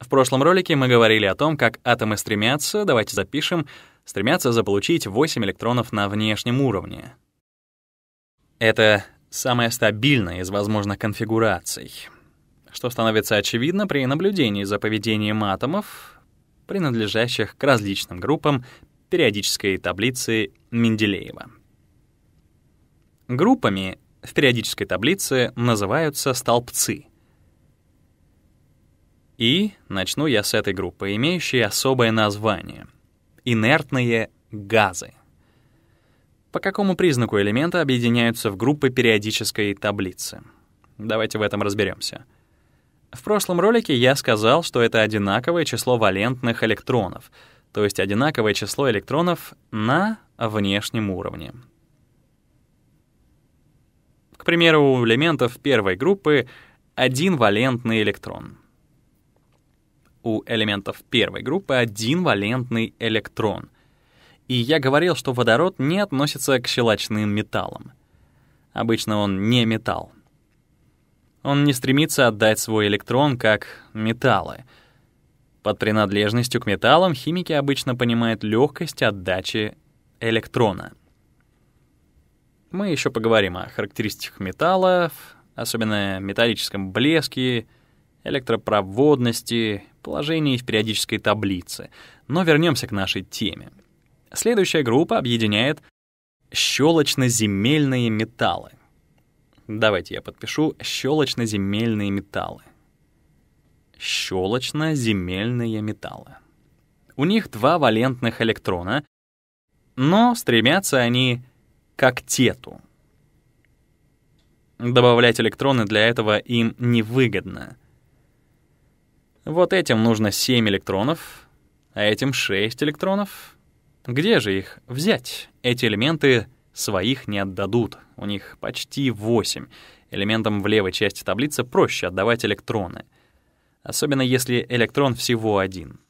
В прошлом ролике мы говорили о том, как атомы стремятся, давайте запишем, стремятся заполучить 8 электронов на внешнем уровне. Это самая стабильная из возможных конфигураций, что становится очевидно при наблюдении за поведением атомов, принадлежащих к различным группам периодической таблицы Менделеева. Группами в периодической таблице называются столбцы — и начну я с этой группы, имеющей особое название — инертные газы. По какому признаку элементы объединяются в группы периодической таблицы? Давайте в этом разберемся. В прошлом ролике я сказал, что это одинаковое число валентных электронов, то есть одинаковое число электронов на внешнем уровне. К примеру, у элементов первой группы один валентный электрон — у элементов первой группы один валентный электрон. И я говорил, что водород не относится к щелочным металлам. Обычно он не металл. Он не стремится отдать свой электрон как металлы. Под принадлежностью к металлам химики обычно понимают легкость отдачи электрона. Мы еще поговорим о характеристиках металлов, особенно металлическом блеске электропроводности, положений в периодической таблице. Но вернемся к нашей теме. Следующая группа объединяет щелочно-земельные металлы. Давайте я подпишу щелочно-земельные металлы. Щелочно-земельные металлы. У них два валентных электрона, но стремятся они к октету. Добавлять электроны для этого им невыгодно — вот этим нужно 7 электронов, а этим 6 электронов. Где же их взять? Эти элементы своих не отдадут, у них почти 8. Элементам в левой части таблицы проще отдавать электроны, особенно если электрон всего один.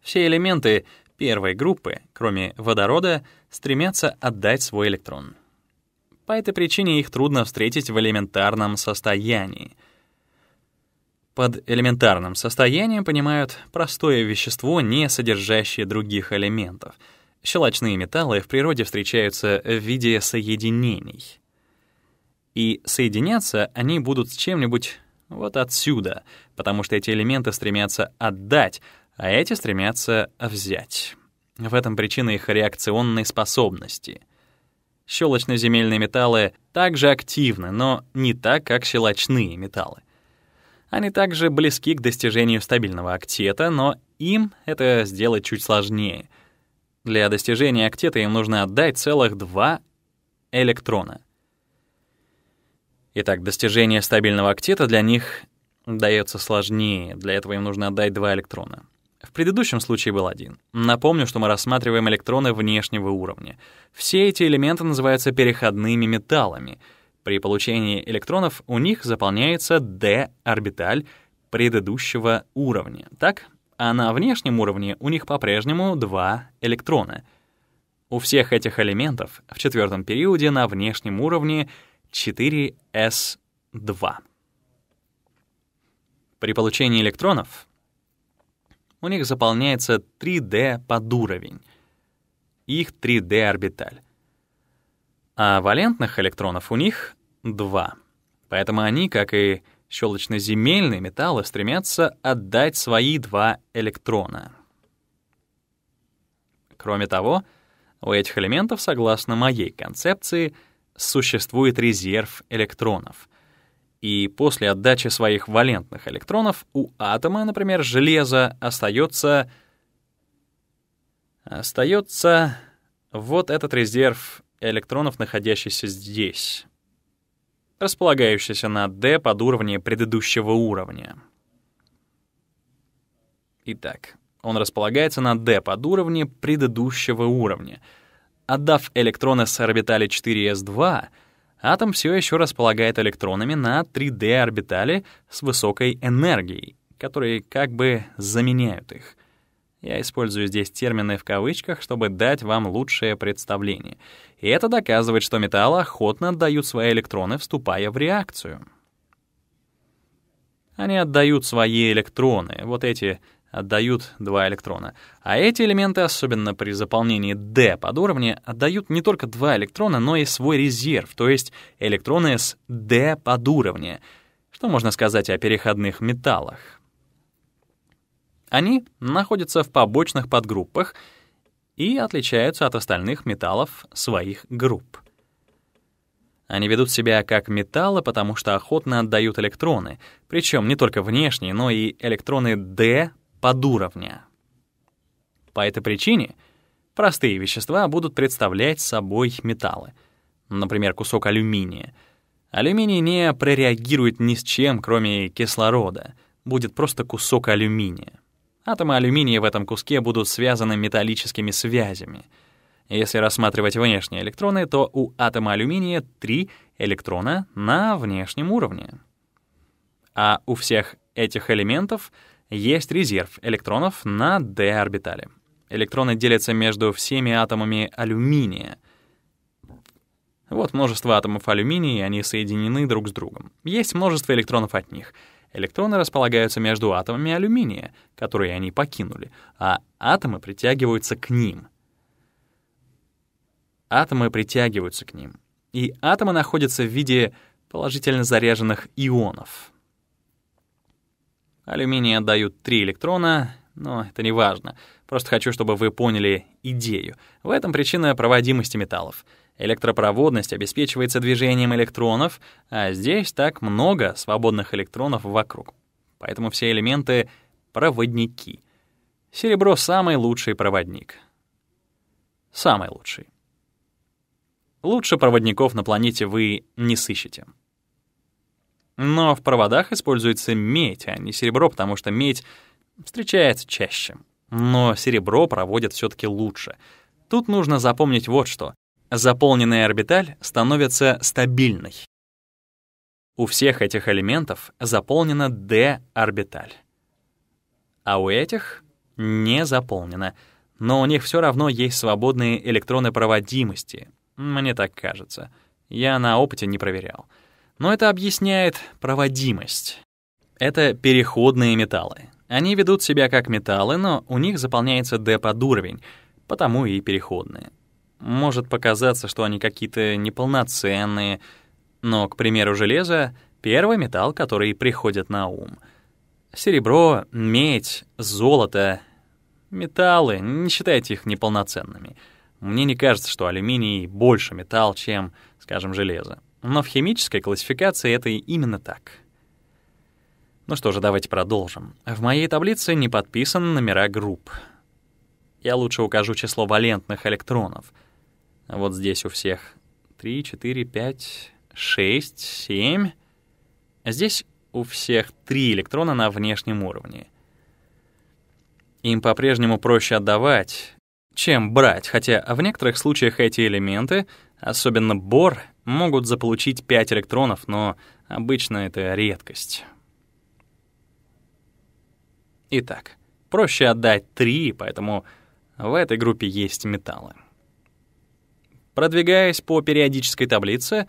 Все элементы первой группы, кроме водорода, стремятся отдать свой электрон. По этой причине их трудно встретить в элементарном состоянии — под элементарным состоянием понимают простое вещество, не содержащее других элементов. Щелочные металлы в природе встречаются в виде соединений. И соединяться они будут с чем-нибудь вот отсюда, потому что эти элементы стремятся отдать, а эти стремятся взять. В этом причина их реакционной способности — Щелочно-земельные металлы также активны, но не так, как щелочные металлы. Они также близки к достижению стабильного актета, но им это сделать чуть сложнее. Для достижения актета им нужно отдать целых два электрона. Итак, достижение стабильного актета для них дается сложнее. Для этого им нужно отдать два электрона. В предыдущем случае был один. Напомню, что мы рассматриваем электроны внешнего уровня. Все эти элементы называются переходными металлами — при получении электронов у них заполняется d-орбиталь предыдущего уровня, так? А на внешнем уровне у них по-прежнему два электрона. У всех этих элементов в четвертом периоде на внешнем уровне 4s2. При получении электронов у них заполняется 3D подуровень, их 3D-орбиталь а валентных электронов у них два. Поэтому они, как и щелочно-земельные металлы, стремятся отдать свои два электрона. Кроме того, у этих элементов, согласно моей концепции, существует резерв электронов. И после отдачи своих валентных электронов у атома, например, железа, остается остается вот этот резерв электронов, находящихся здесь, располагающихся на D под уровнем предыдущего уровня. Итак, он располагается на D под уровне предыдущего уровня. Отдав электроны с орбитали 4s2, атом все еще располагает электронами на 3d орбитали с высокой энергией, которые как бы заменяют их — я использую здесь термины в кавычках, чтобы дать вам лучшее представление. И это доказывает, что металлы охотно отдают свои электроны, вступая в реакцию. Они отдают свои электроны, вот эти отдают два электрона. А эти элементы, особенно при заполнении D под уровни, отдают не только два электрона, но и свой резерв, то есть электроны с D под уровня. Что можно сказать о переходных металлах? Они находятся в побочных подгруппах и отличаются от остальных металлов своих групп. Они ведут себя как металлы, потому что охотно отдают электроны, причем не только внешние, но и электроны D подуровня. По этой причине простые вещества будут представлять собой металлы, например, кусок алюминия. Алюминий не прореагирует ни с чем, кроме кислорода, будет просто кусок алюминия. Атомы алюминия в этом куске будут связаны металлическими связями. Если рассматривать внешние электроны, то у атома алюминия три электрона на внешнем уровне. А у всех этих элементов есть резерв электронов на d-орбитале. Электроны делятся между всеми атомами алюминия. Вот множество атомов алюминия, и они соединены друг с другом. Есть множество электронов от них — Электроны располагаются между атомами алюминия, которые они покинули, а атомы притягиваются к ним. Атомы притягиваются к ним. И атомы находятся в виде положительно заряженных ионов. Алюминия отдают три электрона, но это не важно — Просто хочу, чтобы вы поняли идею. В этом причина проводимости металлов. Электропроводность обеспечивается движением электронов, а здесь так много свободных электронов вокруг. Поэтому все элементы — проводники. Серебро — самый лучший проводник. Самый лучший. Лучше проводников на планете вы не сыщете. Но в проводах используется медь, а не серебро, потому что медь встречается чаще. Но серебро проводит все таки лучше. Тут нужно запомнить вот что. Заполненная орбиталь становится стабильной. У всех этих элементов заполнена D-орбиталь. А у этих не заполнена, но у них все равно есть свободные электроны проводимости. Мне так кажется. Я на опыте не проверял. Но это объясняет проводимость. Это переходные металлы. Они ведут себя как металлы, но у них заполняется D под уровень, потому и переходные. Может показаться, что они какие-то неполноценные, но, к примеру, железо — первый металл, который приходит на ум. Серебро, медь, золото — металлы, не считайте их неполноценными. Мне не кажется, что алюминий больше металл, чем, скажем, железо. Но в химической классификации это именно так — ну что же, давайте продолжим. В моей таблице не подписаны номера групп. Я лучше укажу число валентных электронов. Вот здесь у всех 3, 4, 5, 6, 7. Здесь у всех 3 электрона на внешнем уровне. Им по-прежнему проще отдавать, чем брать, хотя в некоторых случаях эти элементы, особенно бор, могут заполучить 5 электронов, но обычно это редкость. Итак, проще отдать три, поэтому в этой группе есть металлы. Продвигаясь по периодической таблице,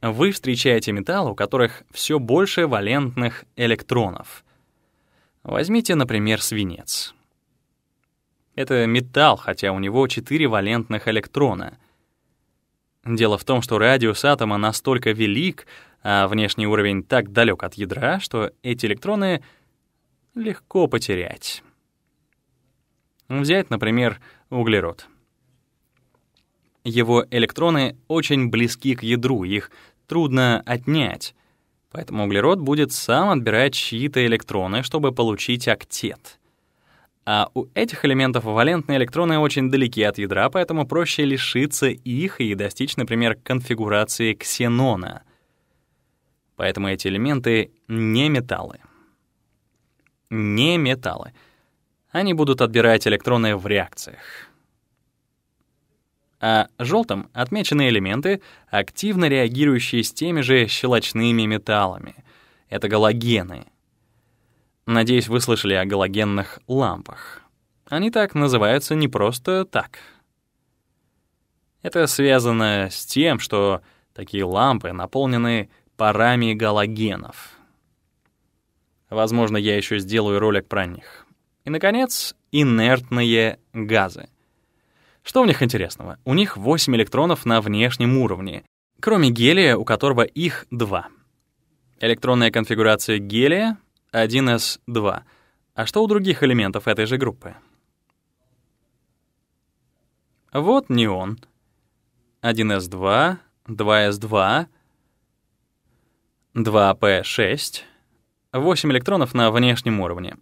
вы встречаете металлы, у которых все больше валентных электронов. Возьмите, например, свинец. Это металл, хотя у него 4 валентных электрона. Дело в том, что радиус атома настолько велик, а внешний уровень так далек от ядра, что эти электроны — легко потерять. Взять, например, углерод. Его электроны очень близки к ядру, их трудно отнять, поэтому углерод будет сам отбирать чьи-то электроны, чтобы получить октет. А у этих элементов валентные электроны очень далеки от ядра, поэтому проще лишиться их и достичь, например, конфигурации ксенона. Поэтому эти элементы — не металлы не металлы. Они будут отбирать электроны в реакциях. А желтым отмечены элементы, активно реагирующие с теми же щелочными металлами. Это галогены. Надеюсь, вы слышали о галогенных лампах. Они так называются не просто так. Это связано с тем, что такие лампы наполнены парами галогенов — Возможно, я еще сделаю ролик про них. И, наконец, инертные газы. Что в них интересного? У них 8 электронов на внешнем уровне, кроме гелия, у которого их 2. Электронная конфигурация гелия 1s2. А что у других элементов этой же группы? Вот неон. 1s2, 2s2, 2p6, 8 электронов на внешнем уровне.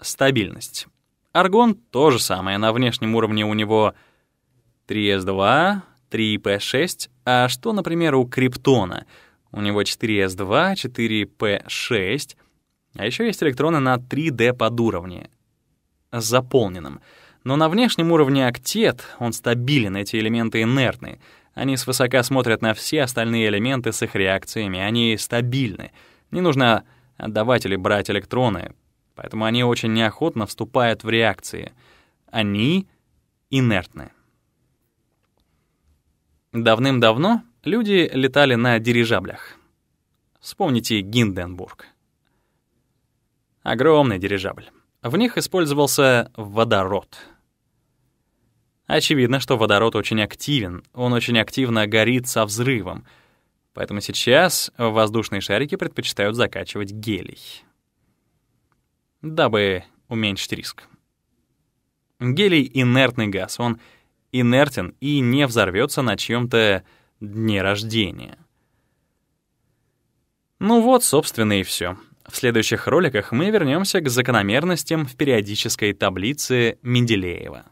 Стабильность. Аргон — то же самое. На внешнем уровне у него 3s2, 3p6. А что, например, у криптона? У него 4s2, 4p6. А еще есть электроны на 3d подуровне. С заполненным. Но на внешнем уровне октет, он стабилен, эти элементы инертны. Они свысока смотрят на все остальные элементы с их реакциями. Они стабильны. Не нужно отдавать или брать электроны, поэтому они очень неохотно вступают в реакции. Они инертны. Давным-давно люди летали на дирижаблях. Вспомните Гинденбург. Огромный дирижабль. В них использовался водород. Очевидно, что водород очень активен, он очень активно горит со взрывом — Поэтому сейчас воздушные шарики предпочитают закачивать гелий, дабы уменьшить риск. Гелий — инертный газ, он инертен и не взорвется на чьем-то дне рождения. Ну вот, собственно, и все. В следующих роликах мы вернемся к закономерностям в периодической таблице Менделеева.